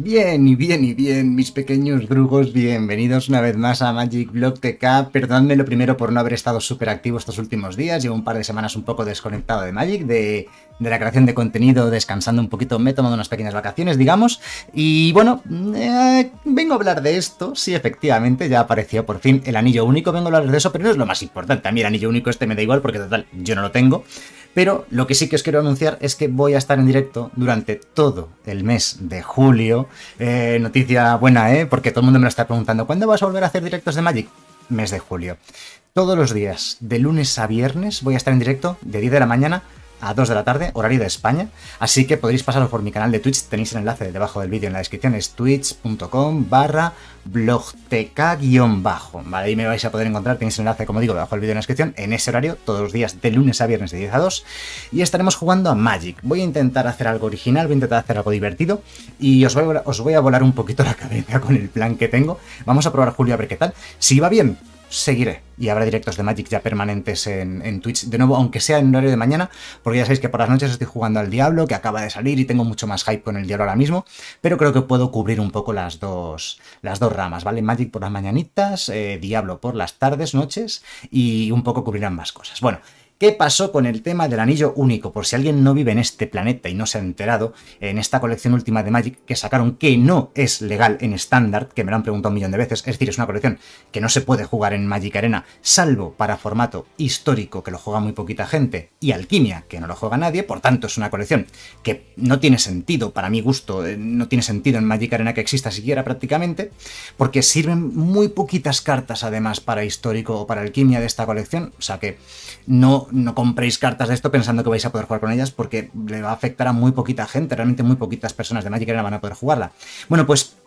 Bien, y bien, y bien, mis pequeños drugos, bienvenidos una vez más a Magic Block TK. Perdónme lo primero por no haber estado súper activo estos últimos días, llevo un par de semanas un poco desconectado de Magic, de, la creación de contenido, descansando un poquito, me he tomado unas pequeñas vacaciones, digamos. Y bueno, eh, vengo a hablar de esto, sí, efectivamente, ya apareció por fin el anillo único, vengo a hablar de eso, pero no es lo más importante, a mí el anillo único este me da igual porque total, yo no lo tengo. Pero lo que sí que os quiero anunciar es que voy a estar en directo durante todo el mes de julio. Eh, noticia buena, ¿eh? Porque todo el mundo me lo está preguntando. ¿Cuándo vas a volver a hacer directos de Magic? Mes de julio. Todos los días, de lunes a viernes, voy a estar en directo de 10 de la mañana a 2 de la tarde, horario de España. Así que podréis pasaros por mi canal de Twitch, tenéis el enlace debajo del vídeo en la descripción, es twitch.com barra blogteca-bajo. Vale, ahí me vais a poder encontrar, tenéis el enlace, como digo, debajo del vídeo en la descripción, en ese horario, todos los días de lunes a viernes de 10 a 2. Y estaremos jugando a Magic. Voy a intentar hacer algo original, voy a intentar hacer algo divertido y os voy a, os voy a volar un poquito la cabeza con el plan que tengo. Vamos a probar Julio a ver qué tal. Si va bien, seguiré y habrá directos de Magic ya permanentes en, Twitch, de nuevo, aunque sea en horario de mañana, porque ya sabéis que por las noches estoy jugando al Diablo, que acaba de salir y tengo mucho más hype con el Diablo ahora mismo, pero creo que puedo cubrir un poco las dos, las dos ramas, ¿vale? Magic por las mañanitas, eh, Diablo por las tardes, noches y un poco cubrir ambas cosas. Bueno, ¿Qué pasó con el tema del anillo único? Por si alguien no vive en este planeta y no se ha enterado, en esta colección última de Magic que sacaron, que no es legal en estándar, que me lo han preguntado un millón de veces, es decir, es una colección que no se puede jugar en Magic Arena, salvo para formato histórico, que lo juega muy poquita gente, y alquimia, que no lo juega nadie, por tanto es una colección que no tiene sentido, para mi gusto, eh, no tiene sentido en Magic Arena que exista siquiera prácticamente, porque sirven muy poquitas cartas además para histórico o para alquimia de esta colección, o sea que no no compréis cartas de esto pensando que vais a poder jugar con ellas porque le va a afectar a muy poquita gente, realmente muy poquitas personas de Magic Arena van a poder jugarla. Bueno, pues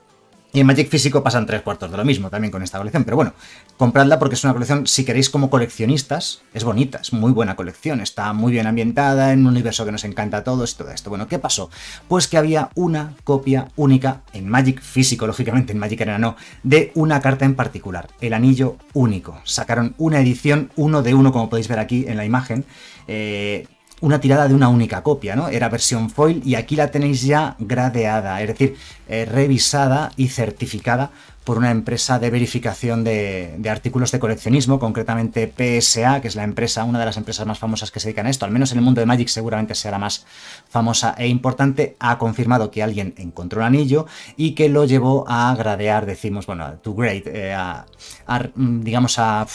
y en Magic físico pasan tres cuartos de lo mismo también con esta colección. Pero bueno, compradla porque es una colección, si queréis como coleccionistas, es bonita, es muy buena colección. Está muy bien ambientada, en un universo que nos encanta a todos y todo esto. Bueno, ¿qué pasó? Pues que había una copia única en Magic físico, lógicamente en Magic Arena no, de una carta en particular, el anillo único. Sacaron una edición uno de uno, como podéis ver aquí en la imagen. Eh, una tirada de una única copia, ¿no? Era versión foil y aquí la tenéis ya gradeada, es decir, eh, revisada y certificada por una empresa de verificación de, artículos de coleccionismo, concretamente PSA, que es la empresa, una de las empresas más famosas que se dedican a esto, al menos en el mundo de Magic seguramente sea la más famosa e importante, ha confirmado que alguien encontró el anillo y que lo llevó a gradear, decimos, bueno, to grade, eh, a, mm, digamos, a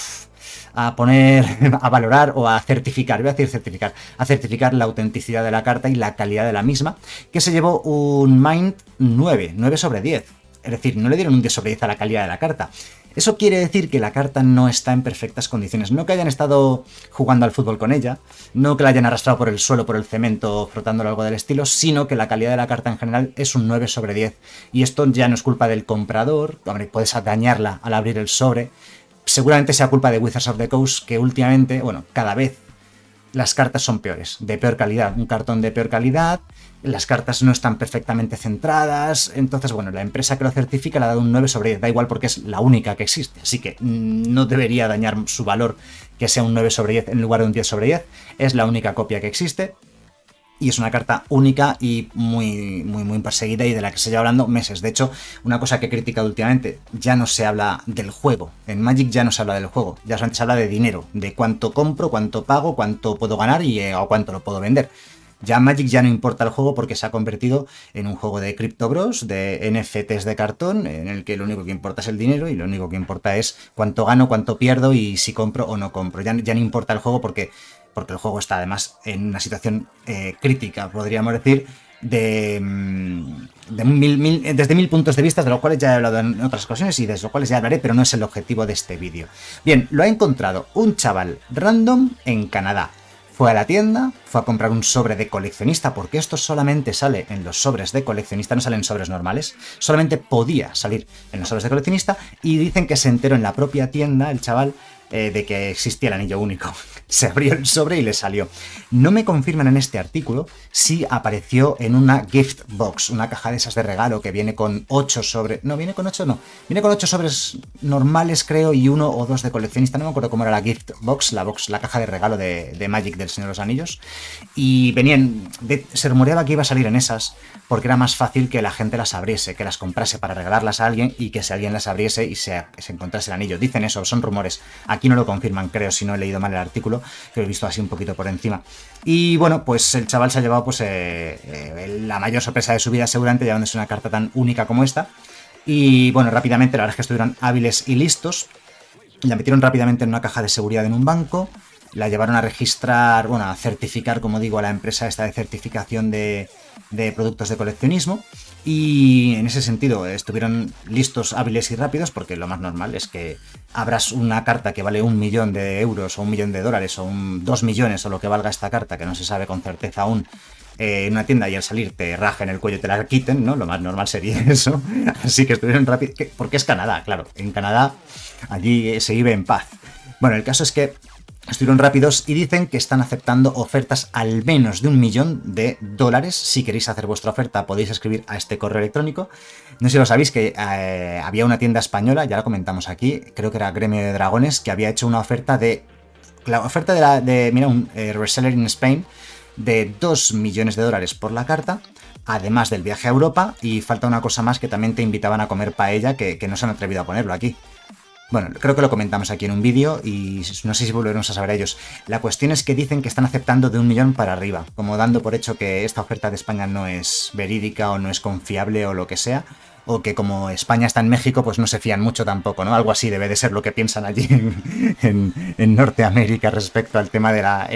a poner, a valorar o a certificar, voy a decir certificar, a certificar la autenticidad de la carta y la calidad de la misma, que se llevó un Mind 9, 9 sobre 10. Es decir, no le dieron un 10 sobre 10 a la calidad de la carta. Eso quiere decir que la carta no está en perfectas condiciones. No que hayan estado jugando al fútbol con ella, no que la hayan arrastrado por el suelo, por el cemento, frotándolo algo del estilo, sino que la calidad de la carta en general es un 9 sobre 10. Y esto ya no es culpa del comprador, hombre, puedes dañarla al abrir el sobre, seguramente sea culpa de Wizards of the Coast que últimamente, bueno, cada vez las cartas son peores, de peor calidad, un cartón de peor calidad, las cartas no están perfectamente centradas, entonces bueno, la empresa que lo certifica le ha dado un 9 sobre 10, da igual porque es la única que existe, así que no debería dañar su valor que sea un 9 sobre 10 en lugar de un 10 sobre 10, es la única copia que existe, y es una carta única y muy, muy, muy perseguida y de la que se lleva hablando meses. De hecho, una cosa que he criticado últimamente, ya no se habla del juego. En Magic ya no se habla del juego, ya se habla de dinero, de cuánto compro, cuánto pago, cuánto puedo ganar y eh, o cuánto lo puedo vender. Ya Magic ya no importa el juego porque se ha convertido en un juego de Crypto Bros, de NFTs de cartón, en el que lo único que importa es el dinero y lo único que importa es cuánto gano, cuánto pierdo y si compro o no compro. Ya, ya no importa el juego porque porque el juego está además en una situación eh, crítica, podríamos decir, de, mm, de desde mil puntos de vista, de los cuales ya he hablado en otras ocasiones y de los cuales ya hablaré, pero no es el objetivo de este vídeo. Bien, lo ha encontrado un chaval random en Canadá. Fue a la tienda, fue a comprar un sobre de coleccionista, porque esto solamente sale en los sobres de coleccionista, no salen sobres normales, solamente podía salir en los sobres de coleccionista, y dicen que se enteró en la propia tienda el chaval eh, de que existía el anillo único. Se abrió el sobre y le salió. No me confirman en este artículo si apareció en una gift box, una caja de esas de regalo que viene con 8 sobres. No, viene con 8, no. Viene con 8 sobres normales, creo, y uno o dos de coleccionista. No me acuerdo cómo era la gift box, la box, la caja de regalo de, de Magic del Señor de los Anillos. Y venían. De, se rumoreaba que iba a salir en esas, porque era más fácil que la gente las abriese, que las comprase para regalarlas a alguien y que si alguien las abriese y se, encontrase el anillo. Dicen eso, son rumores. Aquí no lo confirman, creo, si no he leído mal el artículo, que lo he visto así un poquito por encima. Y bueno, pues el chaval se ha llevado pues eh, eh, la mayor sorpresa de su vida seguramente, ya es una carta tan única como esta. Y bueno, rápidamente, la verdad es que estuvieron hábiles y listos. La metieron rápidamente en una caja de seguridad en un banco la llevaron a registrar, bueno, a certificar, como digo, a la empresa esta de certificación de, productos de coleccionismo. Y en ese sentido estuvieron listos, hábiles y rápidos, porque lo más normal es que abras una carta que vale un millón de euros o un millón de dólares o un, dos millones o lo que valga esta carta, que no se sabe con certeza aún, eh, en una tienda y al salir te rajen el cuello y te la quiten, ¿no? Lo más normal sería eso. Así que estuvieron rápidos, porque es Canadá, claro. En Canadá allí se vive en paz. Bueno, el caso es que Estuvieron rápidos y dicen que están aceptando ofertas al menos de un millón de dólares. Si queréis hacer vuestra oferta podéis escribir a este correo electrónico. No sé si lo sabéis que eh, había una tienda española, ya la comentamos aquí, creo que era Gremio de Dragones, que había hecho una oferta de... La oferta de, la, de mira, un eh, reseller in Spain de 2 millones de dólares por la carta, además del viaje a Europa, y falta una cosa más que también te invitaban a comer paella, que no se han atrevido a ponerlo aquí. Bueno, creo que lo comentamos aquí en un vídeo y no sé si volveremos a saber a ellos. La cuestión es que dicen que están aceptando de un millón para arriba, como dando por hecho que esta oferta de España no es verídica o no es confiable o lo que sea, o que como España está en México, pues no se fían mucho tampoco, ¿no? Algo así debe de ser lo que piensan allí en, Norteamérica respecto al tema de la,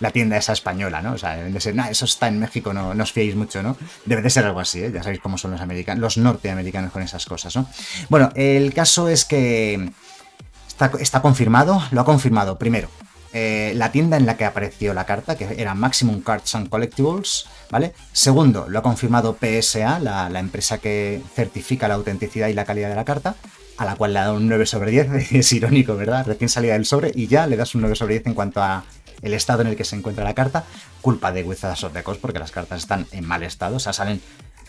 la tienda esa española, ¿no? O sea, deben de ser, eso está en México, no, os fiéis mucho, ¿no? Debe de ser algo así, ¿eh? Ya sabéis cómo son los americanos, los norteamericanos con esas cosas, ¿no? Bueno, el caso es que está, confirmado, lo ha confirmado, primero, eh, la tienda en la que apareció la carta, que era Maximum Cards and Collectibles, ¿vale? Segundo, lo ha confirmado PSA, la, empresa que certifica la autenticidad y la calidad de la carta, a la cual le ha dado un 9 sobre 10, es irónico, ¿verdad? Recién salía del sobre y ya le das un 9 sobre 10 en cuanto a el estado en el que se encuentra la carta, culpa de Wizards of the Coast porque las cartas están en mal estado, o sea, salen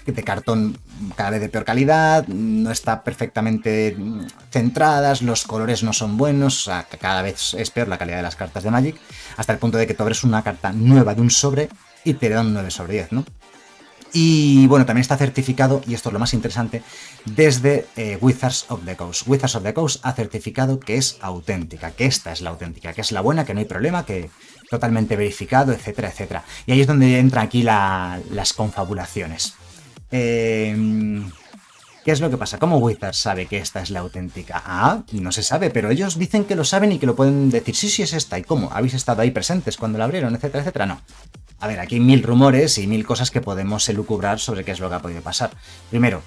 de cartón cada vez de peor calidad, no está perfectamente centradas, los colores no son buenos, cada vez es peor la calidad de las cartas de Magic, hasta el punto de que tú abres una carta nueva de un sobre y te dan 9 sobre 10, ¿no? Y bueno, también está certificado, y esto es lo más interesante, desde eh, Wizards of the Coast. Wizards of the Coast ha certificado que es auténtica, que esta es la auténtica, que es la buena, que no hay problema, que totalmente verificado, etcétera, etcétera. Y ahí es donde entran aquí las confabulaciones. Em, ¿Qué es lo que pasa? ¿Cómo Wizards sabe que esta es la auténtica? Ah, no se sabe, pero ellos dicen que lo saben y que lo pueden decir. Sí, sí, es esta. ¿Y cómo? ¿Habéis estado ahí presentes cuando la abrieron, etcétera, etcétera? No. A ver, aquí hay mil rumores y mil cosas que podemos elucubrar sobre qué es lo que ha podido pasar. Primero,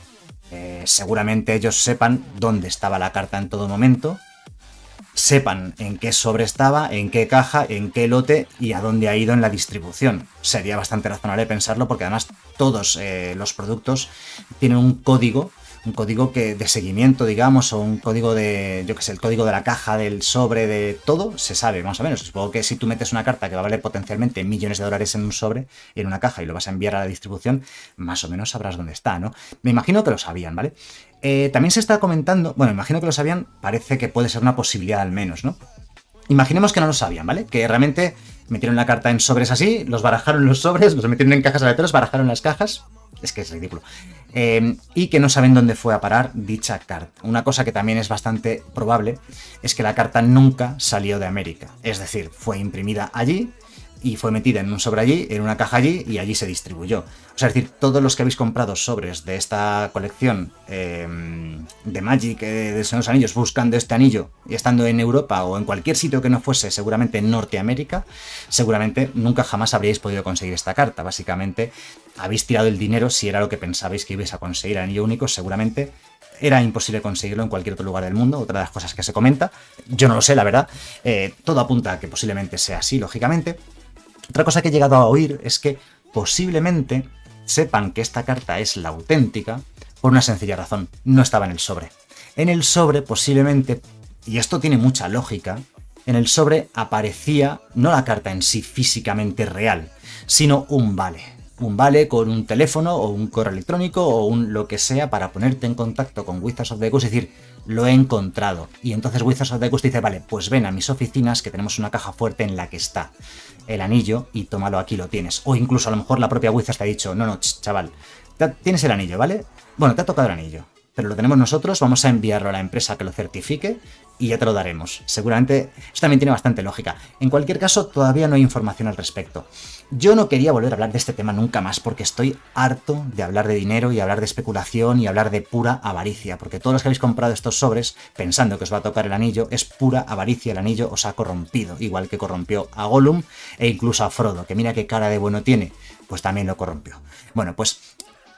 eh, seguramente ellos sepan dónde estaba la carta en todo momento, sepan en qué sobre estaba, en qué caja, en qué lote y a dónde ha ido en la distribución. Sería bastante razonable pensarlo porque además todos eh, los productos tienen un código un código que, de seguimiento, digamos, o un código de, yo qué sé, el código de la caja, del sobre, de todo, se sabe más o menos. Supongo que si tú metes una carta que va a valer potencialmente millones de dólares en un sobre, en una caja, y lo vas a enviar a la distribución, más o menos sabrás dónde está, ¿no? Me imagino que lo sabían, ¿vale? Eh, también se está comentando, bueno, imagino que lo sabían, parece que puede ser una posibilidad al menos, ¿no? Imaginemos que no lo sabían, ¿vale? Que realmente metieron la carta en sobres así, los barajaron los sobres, los metieron en cajas aleatorias, barajaron las cajas. Es que es ridículo. Em, y que no saben dónde fue a parar dicha carta. Una cosa que también es bastante probable es que la carta nunca salió de América. Es decir, fue imprimida allí y fue metida en un sobre allí, en una caja allí, y allí se distribuyó. O sea, es decir, todos los que habéis comprado sobres de esta colección em, de Magic, eh, de los Anillos, buscando este anillo, y estando en Europa o en cualquier sitio que no fuese, seguramente en Norteamérica, seguramente nunca jamás habríais podido conseguir esta carta. Básicamente, habéis tirado el dinero si era lo que pensabais que ibais a conseguir. anillo único, seguramente era imposible conseguirlo en cualquier otro lugar del mundo, otra de las cosas que se comenta. Yo no lo sé, la verdad. Eh, todo apunta a que posiblemente sea así, lógicamente. Otra cosa que he llegado a oír es que posiblemente sepan que esta carta es la auténtica por una sencilla razón, no estaba en el sobre. En el sobre posiblemente, y esto tiene mucha lógica, en el sobre aparecía no la carta en sí físicamente real, sino un vale un vale con un teléfono o un correo electrónico o un lo que sea para ponerte en contacto con Wizards of the Coast y decir, lo he encontrado. Y entonces Wizards of the Coast dice, vale, pues ven a mis oficinas que tenemos una caja fuerte en la que está el anillo y tómalo aquí, lo tienes. O incluso a lo mejor la propia Wizards te ha dicho, no, no, chaval, tienes el anillo, ¿vale? Bueno, te ha tocado el anillo pero lo tenemos nosotros, vamos a enviarlo a la empresa que lo certifique y ya te lo daremos. Seguramente esto también tiene bastante lógica. En cualquier caso, todavía no hay información al respecto. Yo no quería volver a hablar de este tema nunca más porque estoy harto de hablar de dinero y hablar de especulación y hablar de pura avaricia, porque todos los que habéis comprado estos sobres pensando que os va a tocar el anillo es pura avaricia, el anillo os ha corrompido, igual que corrompió a Gollum e incluso a Frodo, que mira qué cara de bueno tiene, pues también lo corrompió. Bueno, pues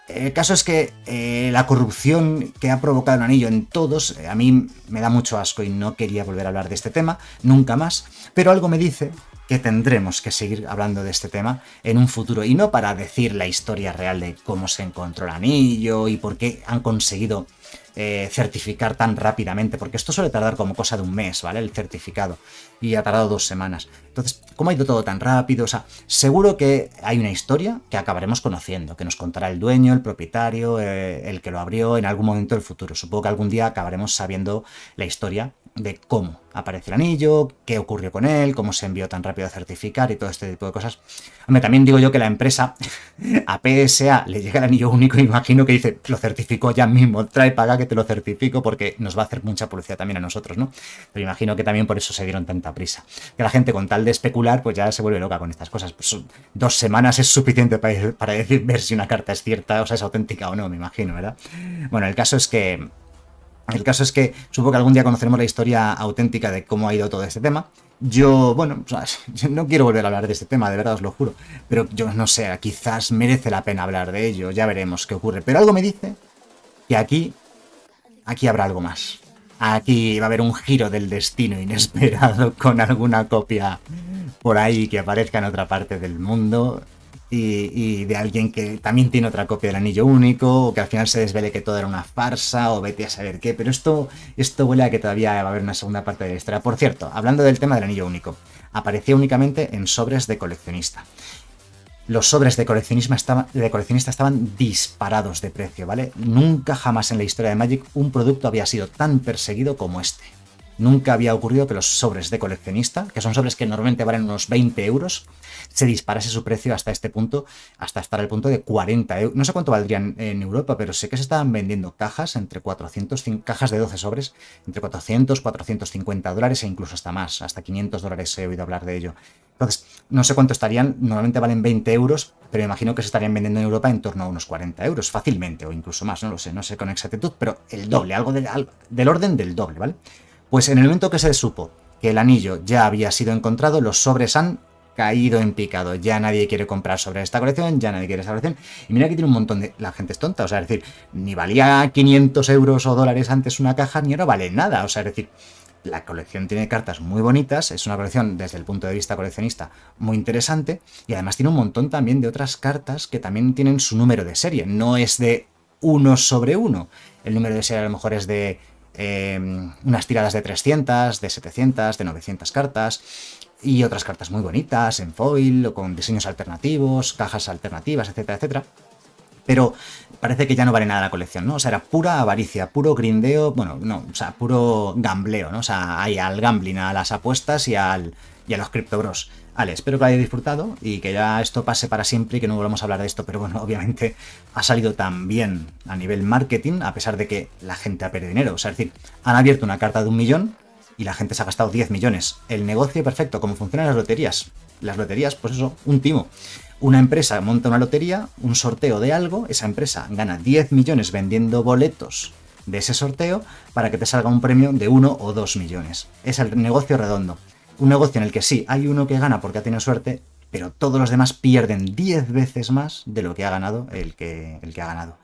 el caso es que eh, la corrupción que ha provocado un anillo en todos, eh, a mí me da mucho asco y no quería volver a hablar de este tema, nunca más, pero algo me dice que tendremos que seguir hablando de este tema en un futuro y no para decir la historia real de cómo se encontró el anillo y por qué han conseguido eh, certificar tan rápidamente, porque esto suele tardar como cosa de un mes, ¿vale? El certificado y ha tardado dos semanas. Entonces, ¿cómo ha ido todo tan rápido? O sea, seguro que hay una historia que acabaremos conociendo, que nos contará el dueño, el propietario, eh, el que lo abrió en algún momento del futuro. Supongo que algún día acabaremos sabiendo la historia de cómo aparece el anillo, qué ocurrió con él, cómo se envió tan rápido a certificar y todo este tipo de cosas. Hombre, también digo yo que la empresa a PSA le llega el anillo único, imagino que dice, lo certifico ya mismo, trae, paga que te lo certifico porque nos va a hacer mucha publicidad también a nosotros, ¿no? Pero imagino que también por eso se dieron tanta prisa. Que la gente con tal de especular pues ya se vuelve loca con estas cosas. Pues, dos semanas es suficiente para, para decir ver si una carta es cierta, o sea, es auténtica o no, me imagino, ¿verdad? Bueno, el caso es que el caso es que supongo que algún día conoceremos la historia auténtica de cómo ha ido todo este tema. Yo, bueno, no quiero volver a hablar de este tema, de verdad os lo juro, pero yo no sé, quizás merece la pena hablar de ello, ya veremos qué ocurre. Pero algo me dice que aquí, aquí habrá algo más. Aquí va a haber un giro del destino inesperado con alguna copia por ahí que aparezca en otra parte del mundo y, de alguien que también tiene otra copia del anillo único, o que al final se desvele que todo era una farsa, o vete a saber qué, pero esto, esto huele a que todavía va a haber una segunda parte de la historia. Por cierto, hablando del tema del anillo único, aparecía únicamente en sobres de coleccionista. Los sobres de, de coleccionista estaban disparados de precio, ¿vale? Nunca jamás en la historia de Magic un producto había sido tan perseguido como este. Nunca había ocurrido que los sobres de coleccionista, que son sobres que normalmente valen unos 20 euros, se disparase su precio hasta este punto, hasta estar al punto de 40 euros. No sé cuánto valdrían en Europa, pero sé que se estaban vendiendo cajas entre 400, cajas de 12 sobres, entre 400, 450 dólares e incluso hasta más, hasta 500 dólares he oído hablar de ello. Entonces, no sé cuánto estarían, normalmente valen 20 euros, pero imagino que se estarían vendiendo en Europa en torno a unos 40 euros, fácilmente, o incluso más, no lo sé, no sé con exactitud, pero el doble, algo del orden del doble, ¿vale? Pues en el momento que se supo que el anillo ya había sido encontrado, los sobres han caído en picado. Ya nadie quiere comprar sobre esta colección, ya nadie quiere esta colección. Y mira que tiene un montón de... La gente es tonta, o sea, es decir, ni valía 500 euros o dólares antes una caja, ni ahora vale nada, o sea, es decir... La colección tiene cartas muy bonitas, es una colección desde el punto de vista coleccionista muy interesante y además tiene un montón también de otras cartas que también tienen su número de serie, no es de uno sobre uno, el número de serie a lo mejor es de Em, unas tiradas de 300, de 700, de 900 cartas y otras cartas muy bonitas en foil o con diseños alternativos, cajas alternativas, etcétera, etcétera. Pero parece que ya no vale nada la colección, ¿no? O sea, era pura avaricia, puro grindeo, bueno, no, o sea, puro gambleo, ¿no? O sea, hay al gambling, a las apuestas y, al, y a los cryptobros. Vale, espero que lo hayáis disfrutado y que ya esto pase para siempre y que no volvamos a hablar de esto, pero bueno, obviamente ha salido tan bien a nivel marketing, a pesar de que la gente ha perdido dinero. O sea, es decir, han abierto una carta de un millón y la gente se ha gastado 10 millones. El negocio perfecto, como funcionan las loterías. Las loterías, pues eso, un timo. Una empresa monta una lotería, un sorteo de algo, esa empresa gana 10 millones vendiendo boletos de ese sorteo para que te salga un premio de 1 o 2 millones. Es el negocio redondo un negocio en el que sí, hay uno que gana porque ha tenido suerte, pero todos los demás pierden 10 veces más de lo que ha ganado el que, el que ha ganado.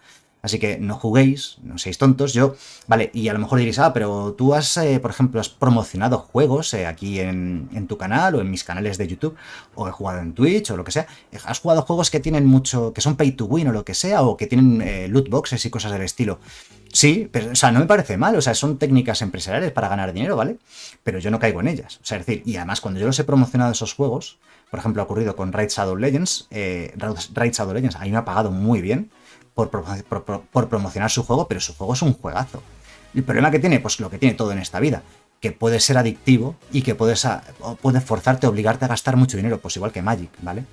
Así que no juguéis, no seáis tontos. Yo, vale, y a lo mejor diréis, ah, pero tú has, eh, por ejemplo, has promocionado juegos eh, aquí en, tu canal o en mis canales de YouTube, o he jugado en Twitch o lo que sea. Has jugado juegos que tienen mucho, que son pay to win o lo que sea, o que tienen eh, loot boxes y cosas del estilo. Sí, pero, o sea, no me parece mal, o sea, son técnicas empresariales para ganar dinero, ¿vale? Pero yo no caigo en ellas. O sea, es decir, y además cuando yo los he promocionado esos juegos, por ejemplo, ha ocurrido con Raid Shadow Legends, Raid Shadow Legends ahí me ha pagado muy bien por, promocionar su juego, pero su juego es un juegazo. El problema que tiene, pues lo que tiene todo en esta vida, que puede ser adictivo y que puedes puede forzarte, obligarte a gastar mucho dinero, pues igual que Magic, ¿vale?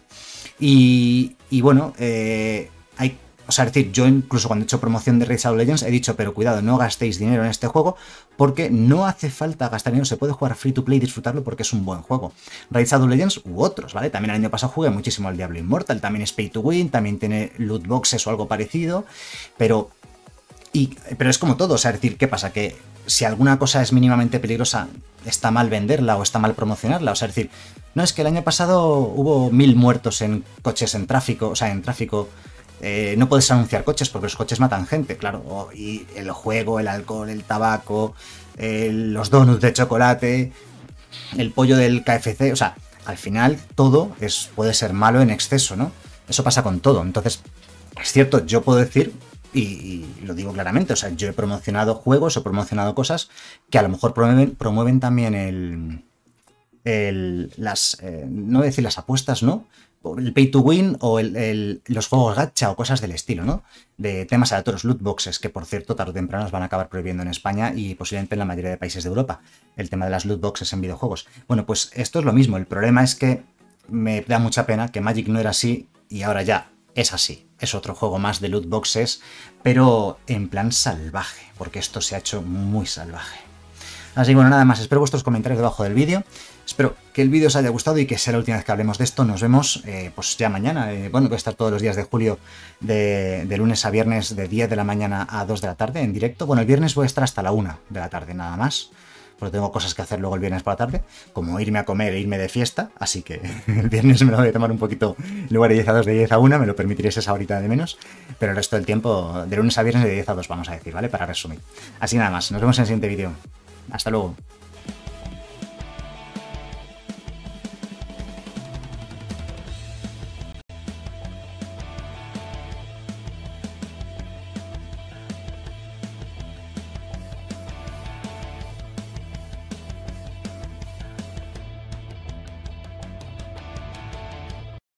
Y, y bueno, eh, hay o sea, es decir, yo incluso cuando he hecho promoción de Raid Shadow Legends he dicho, pero cuidado, no gastéis dinero en este juego porque no hace falta gastar dinero, se puede jugar free to play y disfrutarlo porque es un buen juego. Raid Shadow Legends u otros, ¿vale? También el año pasado jugué muchísimo al Diablo Immortal, también es pay to win, también tiene loot boxes o algo parecido, pero y, pero es como todo, o sea, es decir, ¿qué pasa? Que si alguna cosa es mínimamente peligrosa, está mal venderla o está mal promocionarla. O sea, es decir, no es que el año pasado hubo mil muertos en coches en tráfico, o sea, en tráfico eh, no puedes anunciar coches porque los coches matan gente, claro. Y el juego, el alcohol, el tabaco, los donuts de chocolate, el pollo del KFC. O sea, al final todo es, puede ser malo en exceso, ¿no? Eso pasa con todo. Entonces, es cierto, yo puedo decir, y, lo digo claramente, o sea, yo he promocionado juegos he promocionado cosas que a lo mejor promueven, también el, el, las, eh, no decir las apuestas, ¿no? el pay to win o los juegos gacha o cosas del estilo, ¿no? De temas aleatorios, loot boxes, que por cierto tarde o temprano nos van a acabar prohibiendo en España y posiblemente en la mayoría de países de Europa, el tema de las loot boxes en videojuegos. Bueno, pues esto es lo mismo, el problema es que me da mucha pena que Magic no era así y ahora ya es así. Es otro juego más de loot boxes, pero en plan salvaje, porque esto se ha hecho muy salvaje. Así que bueno, nada más, espero vuestros comentarios debajo del vídeo. Espero que el vídeo os haya gustado y que sea la última vez que hablemos de esto. Nos vemos eh, pues ya mañana. Eh, bueno, voy a estar todos los días de julio de, lunes a viernes de 10 de la mañana a 2 de la tarde en directo. Bueno, el viernes voy a estar hasta la 1 de la tarde nada más. Porque tengo cosas que hacer luego el viernes por la tarde, como irme a comer e irme de fiesta. Así que el viernes me lo voy a tomar un poquito en lugar de 10 a 2, de 10 a 1, me lo permitiréis esa horita de menos. Pero el resto del tiempo, de lunes a viernes de 10 a 2, vamos a decir, ¿vale? Para resumir. Así nada más. Nos vemos en el siguiente vídeo. Hasta luego.